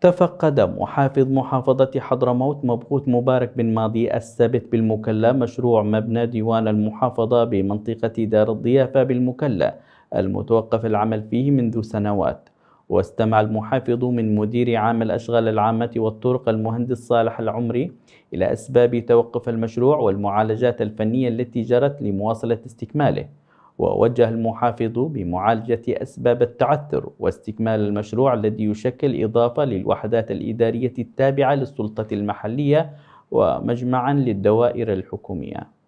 تفقد محافظ محافظة حضرموت مبعوث مبارك بن ماضي السبت بالمكلا مشروع مبنى ديوان المحافظة بمنطقة دار الضيافة بالمكلا المتوقف العمل فيه منذ سنوات واستمع المحافظ من مدير عام الأشغال العامة والطرق المهندس صالح العمري إلى أسباب توقف المشروع والمعالجات الفنية التي جرت لمواصلة استكماله ووجه المحافظ بمعالجة أسباب التعثر واستكمال المشروع الذي يشكل إضافة للوحدات الإدارية التابعة للسلطة المحلية ومجمعا للدوائر الحكومية